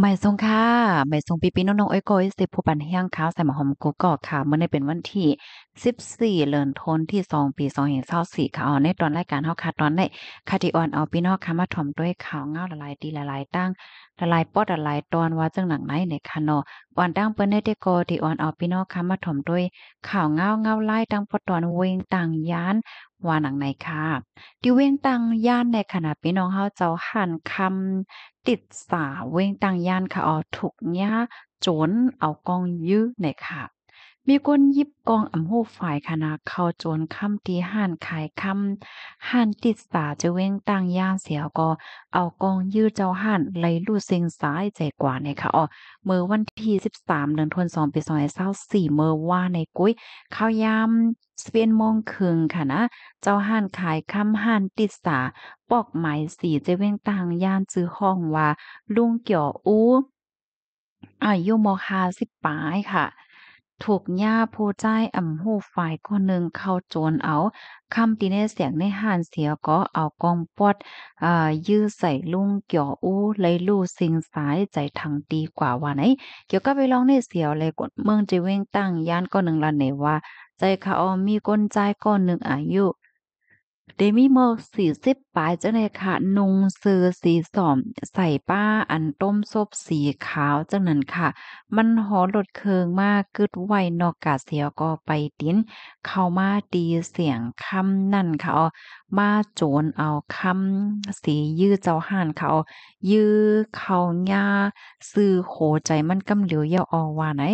ไม่ทรงค่ะไม่ทรงปีปีน้องๆอ้ยโกยสิบผู้ปันเฮียงข้าวใส่หมาหอมกุกอกค่ะ เมื่อในเป็นวันที่สิบสี่เลือนทนที่สองปีสองเห็นเศร้าสี่ค่ะในตอนรายการเฮาค่ะตอนในคาีอออนเอาปีนอกค่ะมาถมด้วยข่าวเงาละลายดีละลายตั้งละลายปอดละลายตอนว่าจังหนังไหนในคานอวันตั้งเปิ้น้ได้กอที่อ่อนออกพี่น้องค้ามาถ่อมด้วยข่าวเงาเงาไล่ตั้งปตอนเวงต่างยานว่าหนังไหนค่ะีิเวงตังยานในขณะพี่น้องเฮาเจ้าหันคำ ติดสาเวงตังยานค่ะออถูกย่โจนเอากองยื้อในค่ะมีคนยิบกองอ่ำหูฝ่ายคณะเข้าโจนค่ำตีห่านขายค่ำห่านติดสาจะเว้งตั้งย่านเสียวก็เอากองยื้อเจ้าห่านไหลลู่เซิงซ้ายใจกว่าในค่ะอ๋อเมื่อวันที่สิบสามเดือนธันวาคมปีสองพันเสเมื่อว่าในกุ้ยข้ายยำสเปียนมงคืงค่ะนะเจ้าห่านขายค่ำห่านติดสา ปอกหมายสีจะเว้งตั้งย่านจื้อห้องว่า ลุงเกี่ยวอู้ อายุโมคาสิบปลายค่ะถูกย่าผู้ใจอ่ำหูฝ่ายก้อนหนึ่งเข้าโจรเอาคำตีเนเสียงในห่านเสียก็เอากองปอดอ่ายื้อใส่ลุงเกี่ยวอู้เลยลู่สิงสายใจทางดีกว่าว่าไหน เกี่ยวกับไปลองในเสียวเลยกดเมืองจะเว้งตั้งย่านก้อนหนึ่งละเนว่า ใจขาออมีก้นใจก้อนหนึ่งอายุเดมีเมสี่สิบปลายจังเลยค่ะนุงเสื้อสีสอม ใส่ป้าอันต้มซบสีขาวจังนั้นค่ะ มันหอหลดเคืองมากกึดไวนอกกาเสียก็ไปติ้น เข้ามาดีเสียงคำนั่นค่ะเามาโจนเอาคำสียื้อเจ้าห่านเขา ยื้อเขาหญ้าซื้อโห ใจมันกาเหลียวเยาออวาไหน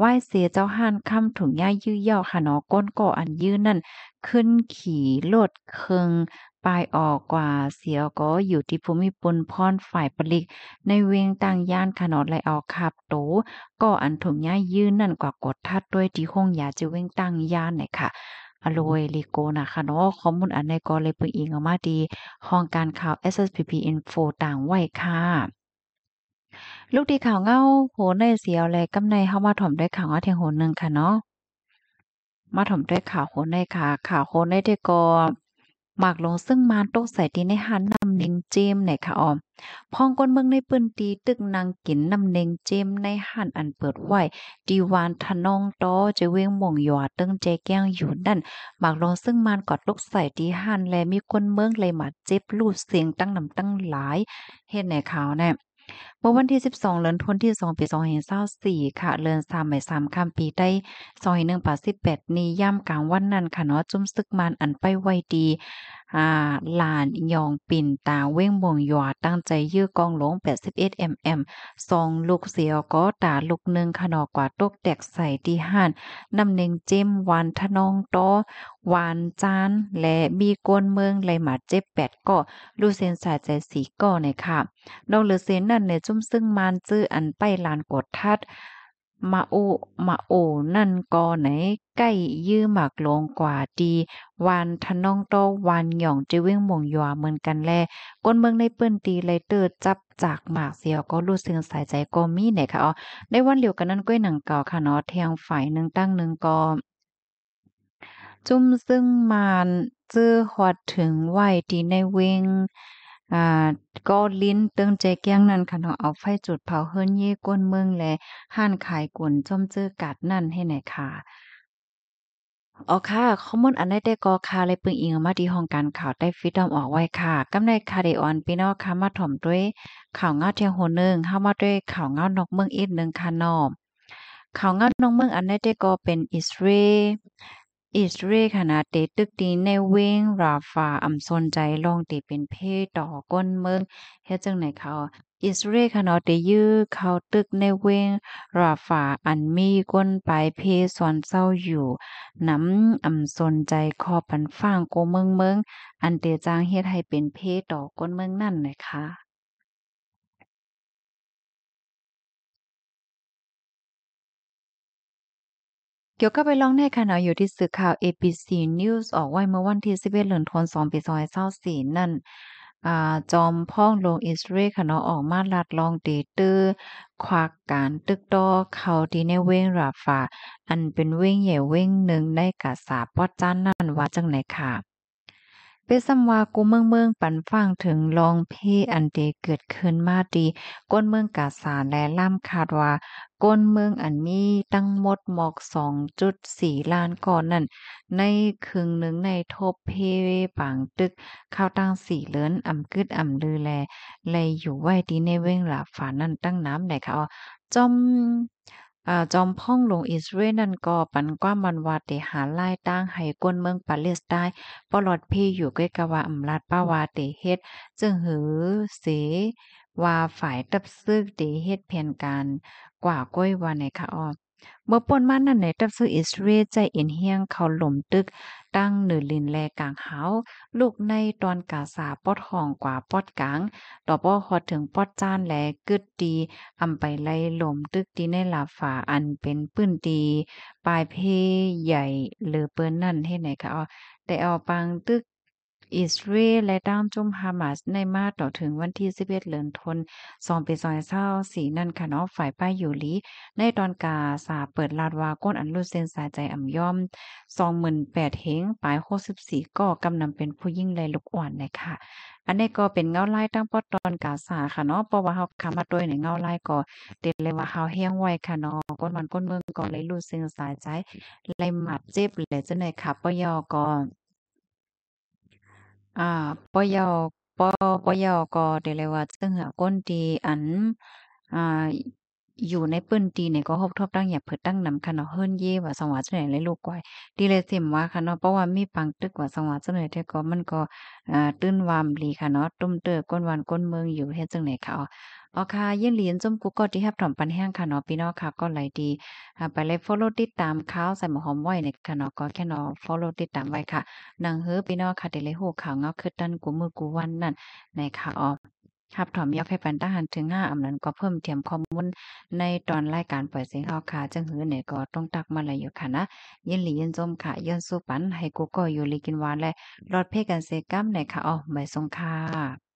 ไหวเสียเจ้าห่านค่ำถุงย่ายื้อเย่อค่ะเนาะก้นก่ออันยื้อนั่น ขึ้นขี่โลดเคืองปลายออกกว่าเสียก็อยู่ที่ภูมิปุนพรฝ่ายปลิกในเวงต่างย่านขนอดไหลออกขับโตก็อันถุงย่ายื้อนั่นกว่ากดทัดด้วยที่ห้องยาจะเวงตั้งย่านไหนค่ะอโลยลีโกนะคะเนาะข้อมูลอันในกอเลยเปิงอิงออกมาดี ห้องการข่าว SSPP Info ต่างไว้ค่ะลูกทีข่าวเงาโหในเสียวแลกำในเฮามาถ่อมด้วยข่าวเงาเทียงโหนึงค่ะเนาะมาถ่อมด้วยข่าวโหในค่ะข่าวโหในที่ก็หมากลงซึ่งมานตกใส่ตีในหันนำเน่งเจมในค่ะออมพองก้นเมืองในปืนตี ตึกนางกินนำเน่งเจมในหันอันเปิดไหวตีวานทะนองโตจะเวงหม่งหยวดตึงเจแก้งอยู่นั่นหมากลงซึ่งมานกอดลูกใส่ตีหันแลมีก้นเมืองเลยมาเจ็บ ลูดเสียงตั้งนำตั้งหลาย เห็นในข่าวแน่เมื่อวันที่12เดือนธันวาคมปี2524ค่ะเดือน3ให3ค่ำปีได้ซอย1ป8นี้ย่ำกลางวันนั้นค่ะเนาะจุ่มซึกมันอันไปไวดีอ่าลานยองปิ่นตาเว้งบ่งหยอดตั้งใจยื้อกองหลง81 mm 2องลูกเสียวก็ตาลูกนึงขนอกว่าตกแตกใส่ที่ห้านน้ำหนึงเจ้มวันทนองตอวานจาน และมีกวนเมืองไหลหมาเจ็บ8ก็ลูเซนสายใจสีก็ในค่ะนอกเหลือเซนนั่นในจุ้มซึ่งมานจื้ออันไปลานกดทัดมาโอมาโอ นั่นกอไหน ใกล้ยื้อหมากลงกว่าดีวานทะนองโตวานหย่อง จะ วิ่งมงยัวเหมือนกัน แลก้นเมืองในเปื้นตีไรเตอร์จับจากหมาก เสียว ก็รู้สึง สายใจก็มีไหนค่ะอ๋อในวันเดียวกันนั้น ก้อย หนังเก่าค่ะเนาะเทียงฝ่ายหนึ่งตั้งหนึ่งกอ จุ้มซึ่งมานเจอหอดถึงไหวดีในเวงอ่าก็ลิ้นเตึงเจเกี้ยงนั่นค่ะเนาะเอาไฟจุดเผาเฮิรนเย่ก้นเมืองและห้านขายกวนจอมเจอกัดนั่นให้ไหนค่ะอ๋อค่ะข้อมูลอันได้ได้กอค่ะเลยปึงอิงมาที่ห้องการข่าวได้ฟิตดอมออกไว้ค่ะกำในคาเดออนพี่น้องค่ะมาถ่อมด้วยข่าวเงาเทียงโหนึงเฮามาด้วยข่าวเงานอกเมืองอีกนึงค่ะนอมข่าวเงานอกเมืองอันได้ได้กอเป็นอิสราเอลอิสเรขนาดเตตึกตีในเวงราฟาอำสนใจลองตีเป็นเพศต่อก้นเมืองเฮ็ดจังไหนเขาอิสเรขนาดเตยื้อเขาตึกในเวงราฟาอันมีก้นไปเพศสอนเศร้าอยู่น้ำอำสนใจคอปันฟางโกเมืองเมืองอันเตจางเฮ็ดให้เป็นเพศต่อก้นเมืองนั่นเลยค่ะเกี่ยวกับไปลองในขณาอยู่ที่สื่อข่าว ABC News ออกไว้เมื่อวันที่11เดือนธันวาคมปี2024นั่นจอมพ่องลงอิสราเอลคณะนออกมาลัดลองตเตื้อ ควักการตึกตอเขาที่ในเว้งราฟาอันเป็นเว้งใหญ่เว้งหนึ่งในกาซาปอดจันนั่นว่าจังไหนค่ะเปซ้ำว่ากูเมืองเมืองปันฟังถึงลองเพอันเดเกิดขึ้นมาดีก้นเมืองกาสารและล่ำคาดว่า ก้นเมืองอันมีตั้งหมดหมอก 2.4 ล้านก่อนนั่นในครึ่งหนึ่งในทบเพปางตึก เข้าตั้งสี่เลอนอ่ำกึดอ่ำลือแลเลยอยู่ไว้ดีในเว้งหลาฝานั่นตั้งน้ำไหนคะจอมจอมพ่องหลวงอิสราเอลนั่นก็ปันก้ามันวัดเดหาไล่ตั้งให้กวนเมืองปาเลสไตน์ปลอดพี่อยู่ใกล้กว่าอัมลาดป้าวาเตเฮ็ดจึงหือเสว่าฝ่ายตับซึกเตเฮ็ดเพียนการกว่าก้อยวันในคะออเมื่อป่นมานั่นในตับซื้ออิสเรใจเอ็นเฮียงเขาหล่มตึกตั้งเหนือลินแลกลางเฮาลูกในตอนกาสาปอดห้องกว่าปอดกลางต่อป้อฮอดถึงปอดจานแลกึดดีอำไปไล่หล่มตึกดีในลาฝาอันเป็นปื้นดีปลายเพใหญ่เลือเปิ้นนั่นเฮ็ดไหนคะอาแต่เอาปังตึกอิสราเอลและตั้งจุ่มฮามาส ในมาต่อถึงวันที่11เหลือนทนสองปีซอยเศร้าสีนั่นค่ะนาะฝ่ายป้ายอยู่ลีในตอนกาสาเปิดลาดวาก้นอันลุเซนสายใจอ่ำย่อม 2 8แปดเฮงปลายโคสสิบี่ก็กำนำเป็นผู้ยิ่งเลยลูกอ่อนเลยค่ะ อันนี้ก็เป็นเงาไล่ตั้งปอตอนกาสาค่ะเนาะเพราะว่าเขาขามาด้วยในเงาไล่ก็เด็ดเลยว่าเขาเฮียงไวค่ะเนาะก้นมันก้นเมืองก็เลยลุเซนสายใจเลยหมัดเจ็บเลยจะไหนค่ะปยอก่อนปปป่อออยยาก아뻐여뻐า여거데레와าก้นตีอันอยู่ในปื้นตีเนี่ยก็หบทบตั้งอย่าเพิดตั้งนำคันเนาะเฮิรนเย่ว่าสังวาจังไหนเลยลูกก้อยดีเลยเิมว่าคัเนาะเพราะว่ามีปังตึกว่าสังวาจังไหนแต่ก็มันก็อ่าตื้นวามลีค่ะเนาะตุ้มเตอก้นวันก้นเมืองอยู่เฮ็ดจังไหนเขาอเค่ะยินเหรียญจมกูก็ที่ฮับถ่อมปันแห้งค่ะเนาะพี่น้องค่ะก็ไหลดีไปเลย follow ติดตามข่าวใส่หมอหอมไว้ในค่ะเนาะก็แค่เนาะ follow ติดตามไว้ค่ะนางเฮ้อพี่น้องค่ะเดีลยโฮข่าวเงาคือตันกูมือกูวันนั่นในค่ะอ๋อฮับถ่อมยักให้ปันตงหันถึงห้าอำนันก็เพิ่มเทียมข้อมูลในตอนรายการปิดยเสียงเขาค่ะจังหือเนี่ยก็ต้องตักมาเลยอยู่ค่ะนะยินหลียินจมค่ะย้อนสู้ปันให้กูก็อยู่ลีกินวานและ รอดเพ่กันเซกัมในค่ะอ๋อไม่สงค่ะ